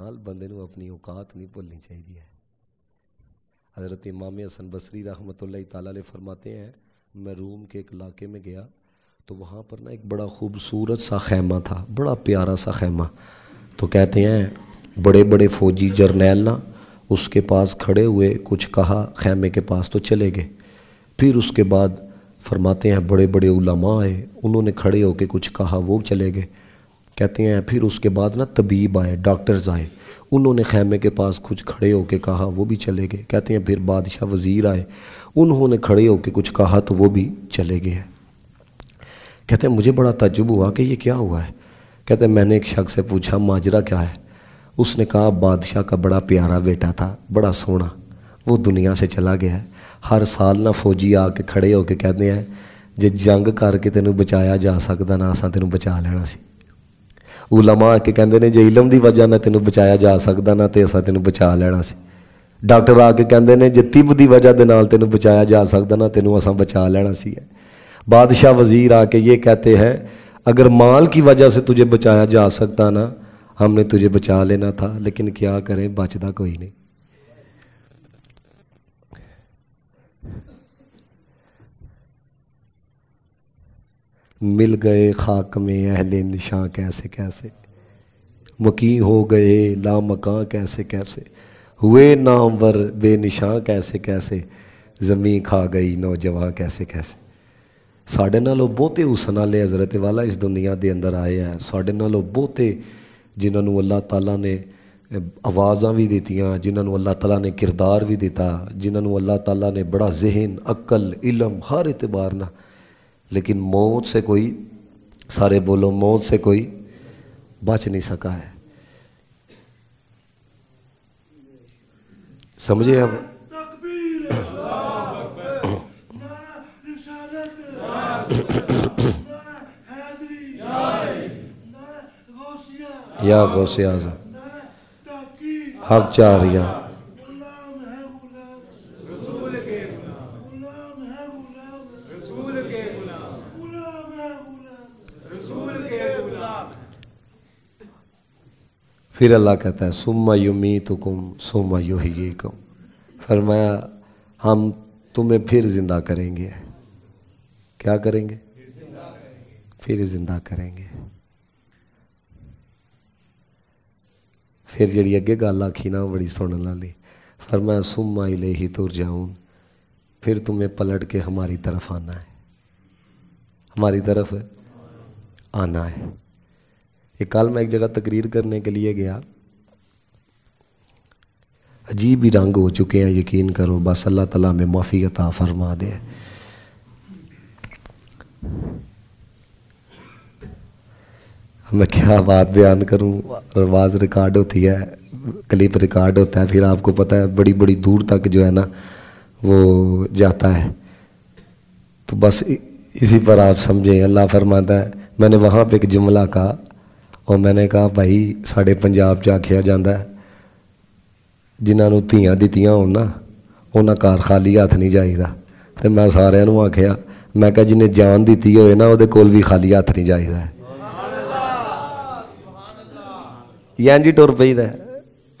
نال بندے نو اپنی اوقات نہیں بھولنی چاہیے حضرت امام حسن بصری رحمۃ اللہ تعالیٰ علیہ فرماتے ہیں میں روم کے ایک علاقے میں گیا تو وہاں پر نا ایک بڑا خوبصورت سا خیمہ تھا بڑا پیارا سا خیمہ تو کہتے ہیں بڑے بڑے فوجی جرنیل نا اس کے پاس کھڑے ہوئے کچھ کہا خیمے کے پاس تو چلے گئے پھر اس کے بعد فرماتے ہیں بڑے بڑے علماء آئے انہوں نے کھڑے ہو کے کچھ کہا وہ چلے گئے کہتے ہیں پھر اس کے بعد نا طبیب آئے ڈاکٹرز آئے انہوں نے خیمے کے پاس کچھ کھڑے ہو کے کہا وہ بھی چلے گئے کہتے ہیں پھر بادشاہ وزیر آئے انہوں نے کھڑے ہو کے کچھ کہا تو وہ بھی چلے گئے کہتے ہیں مجھے بڑا تعجب ہوا کہ یہ کیا ہوا ہے کہتے ہیں میں نے ایک شخص سے پوچھا ماجرا کیا ہے اس نے کہا بادشاہ کا بڑا پیارا بیٹا تھا بڑا سونا وہ دنیا سے چلا گیا ہے ہر سال نہ فوجی آ کے کھڑے ہو کے کہتے ہیں جی جنگ کر کے تینوں بچایا جا سکتا نہ تینوں بچا لینا سی ਉਲਮਾ ਆ ਕੇ ਕਹਿੰਦੇ ਨੇ ਜੇ ਇਲਮ ਦੀ ਵਜ੍ਹਾ ਨਾਲ ਤੈਨੂੰ ਬਚਾਇਆ ਜਾ ਸਕਦਾ ਨਾ ਤੇ ਅਸਾਂ ਤੈਨੂੰ ਬਚਾ ਲੈਣਾ ਸੀ ਡਾਕਟਰ ਆ ਕੇ ਕਹਿੰਦੇ ਨੇ ਜੇ ਤਿਬ ਦੀ ਵਜ੍ਹਾ ਦੇ ਨਾਲ ਤੈਨੂੰ ਬਚਾਇਆ ਜਾ ਸਕਦਾ ਨਾ ਤੈਨੂੰ ਅਸਾਂ ਬਚਾ ਲੈਣਾ ਸੀ ਬਾਦਸ਼ਾਹ ਵਜ਼ੀਰ ਆ ਕੇ ਇਹ ਕਹਤੇ ਹੈ ਅਗਰ ਮਾਲ ਕੀ ਵਜ੍ਹਾ ਸੇ ਤੁਝੇ ਬਚਾਇਆ ਜਾ ਸਕਦਾ ਨਾ ਹਮਨੇ ਤੁਝੇ ਬਚਾ ਲੈਣਾ ਥਾ ਲੇਕਿਨ ਕੀ ਕਰੇ ਬਚਦਾ ਕੋਈ ਨਹੀਂ مل گئے خاک میں اہل نشاں کیسے کیسے مکی ہو گئے لا مکان کیسے کیسے ہوئے نامور بے نشاں کیسے کیسے زمیں کھا گئی نوجوان کیسے کیسے نہ نالوں بہتے اس لے حضرت والا اس دنیا دے اندر آئے ساڑھے نہ نالوں بہتے جنہوں اللہ تعالیٰ نے آوازاں بھی دی جنہوں اللہ تعالیٰ نے کردار بھی دیتا جنہوں اللہ تعالیٰ نے بڑا ذہن عقل علم ہر اعتبار نہ لیکن موت سے کوئی سارے بولو موت سے کوئی بچ نہیں سکا ہے سمجھے اب یا اعظم ہر چار یا پھر اللہ کہتا ہے سم میو می تو کم سوما یو ہی کم فرمایا ہم تمہیں پھر زندہ کریں گے کیا کریں گے پھر زندہ کریں گے پھر جڑی اگے گل آکی نا بڑی سننے والی فرمایا سم مائی لے ہی تر جاؤں پھر تمہیں پلٹ کے ہماری طرف آنا ہے ہماری طرف آنا ہے یہ کل میں ایک جگہ تقریر کرنے کے لیے گیا عجیب ہی رنگ ہو چکے ہیں یقین کرو بس اللہ تعالیٰ میں معافی عطا فرما دے میں کیا بات بیان کروں آواز ریکارڈ ہوتی ہے کلپ ریکارڈ ہوتا ہے پھر آپ کو پتہ ہے بڑی بڑی دور تک جو ہے نا وہ جاتا ہے تو بس اسی پر آپ سمجھیں اللہ فرماتا ہے میں نے وہاں پہ ایک جملہ کہا ਉਹ ਮੈਨੇ ਕਹਾ ਭਾਈ ਸਾਡੇ ਪੰਜਾਬ ਚ ਆਖਿਆ ਜਾਂਦਾ ਜਿਨ੍ਹਾਂ ਨੂੰ ਧੀਆਂ ਦਿੱਤੀਆਂ ਹੋਣ ਨਾ ਉਹਨਾਂ ਘਰ ਖਾਲੀ ਹੱਥ ਨਹੀਂ ਜਾਈਦਾ ਤੇ ਮੈਂ ਸਾਰਿਆਂ ਨੂੰ ਆਖਿਆ ਮੈਂ ਕਿਹਾ ਜਿਨੇ ਜਾਨ ਦਿੱਤੀ ਹੋਏ ਨਾ ਉਹਦੇ ਕੋਲ ਵੀ ਖਾਲੀ ਹੱਥ ਨਹੀਂ ਜਾਈਦਾ ਯਾਂ ਜੀ ਟੁਰ ਪਈਦਾ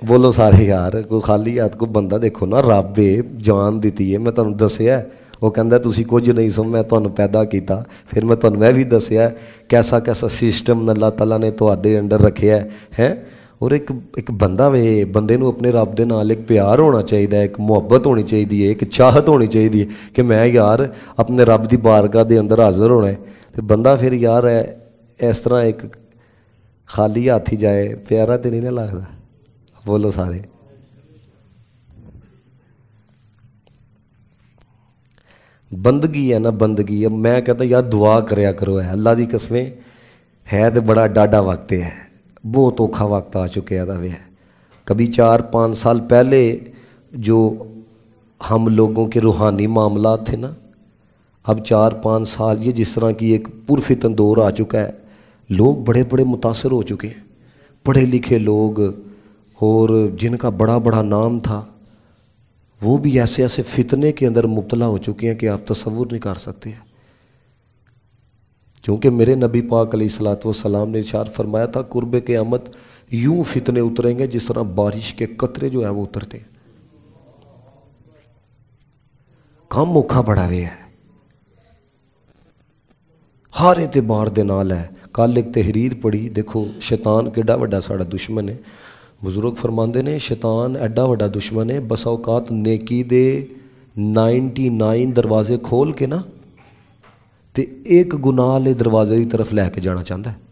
ਬੋਲੋ ਸਾਰੇ ਯਾਰ ਕੋਈ ਖਾਲੀ ਹੱਥ ਕੋ ਬੰਦਾ ਦੇਖੋ ਨਾ ਰੱਬੇ ਜਾਨ ਦਿੱਤੀ ਏ ਮੈਂ ਤੁਹਾਨੂੰ ਦੱਸਿਆ ਉਹ ਕਹਿੰਦਾ ਤੁਸੀਂ ਕੁਝ ਨਹੀਂ ਸਮ ਮੈਂ ਤੁਹਾਨੂੰ ਪੈਦਾ ਕੀਤਾ ਫਿਰ ਮੈਂ ਤੁਹਾਨੂੰ ਇਹ ਵੀ ਦੱਸਿਆ ਕਿਹਸਾ ਕੈਸਾ ਸਿਸਟਮ ਅੱਲਾਹ ਤਾਲਾ ਨੇ ਤੁਹਾਡੇ ਅੰਡਰ ਰੱਖਿਆ ਹੈ ਔਰ ਇੱਕ ਇੱਕ ਬੰਦਾ ਵੇ ਬੰਦੇ ਨੂੰ ਆਪਣੇ ਰੱਬ ਦੇ ਨਾਲ ਇੱਕ ਪਿਆਰ ਹੋਣਾ ਚਾਹੀਦਾ ਇੱਕ ਮੁਹੱਬਤ ਹੋਣੀ ਚਾਹੀਦੀ ਹੈ ਇੱਕ ਚਾਹਤ ਹੋਣੀ ਚਾਹੀਦੀ ਹੈ ਕਿ ਮੈਂ ਯਾਰ ਆਪਣੇ ਰੱਬ ਦੀ ਬਾਰਗਾ ਦੇ ਅੰਦਰ ਹਾਜ਼ਰ ਹੋਣਾ ਹੈ ਤੇ ਬੰਦਾ ਫਿਰ ਯਾਰ ਇਸ ਤਰ੍ਹਾਂ ਇੱਕ ਖਾਲੀ ਹੱਥ ਹੀ ਜਾਏ ਪਿਆਰਾ ਤੇ ਨਹੀਂ ਨਾ ਲੱਗਦਾ ਬੋਲੋ ਸਾਰੇ بندگی ہے نا بندگی اب میں کہتا یار دعا کریا کرو ہے اللہ دی قسمیں ہے تو بڑا ڈاڈا وقت ہے بہت اوکھا وقت آ چکے کبھی چار پانچ سال پہلے جو ہم لوگوں کے روحانی معاملات تھے نا اب چار پانچ سال یہ جس طرح کی ایک پرفت دور آ چکا ہے لوگ بڑے بڑے متاثر ہو چکے ہیں پڑھے لکھے لوگ اور جن کا بڑا بڑا نام تھا وہ بھی ایسے ایسے فتنے کے اندر مبتلا ہو چکے ہیں کہ آپ تصور نہیں کر سکتے ہیں کیونکہ میرے نبی پاک علیہ السلاۃ والسلام نے اشار فرمایا تھا قرب قیامت یوں فتنے اتریں گے جس طرح بارش کے قطرے جو ہیں وہ اترتے ہیں کم اوکھا بڑا وہ ہے ہارے دے بار دے کل ایک تحریر پڑی دیکھو شیطان کیڈا وڈا ساڑا دشمن ہے ਬਜ਼ੁਰਗ ਫਰਮਾਉਂਦੇ ਨੇ ਸ਼ੈਤਾਨ ਐਡਾ ਵੱਡਾ ਦੁਸ਼ਮਣ ਹੈ ਬਸ ਔਕਾਤ ਨੇਕੀ ਦੇ 99 ਦਰਵਾਜ਼ੇ ਖੋਲ ਕੇ ਨਾ ਤੇ ਇੱਕ ਗੁਨਾਹ ਵਾਲੇ ਦਰਵਾਜ਼ੇ ਦੀ ਤਰਫ ਲੈ ਕੇ ਜਾਣਾ ਚਾਹੁੰਦਾ ਹੈ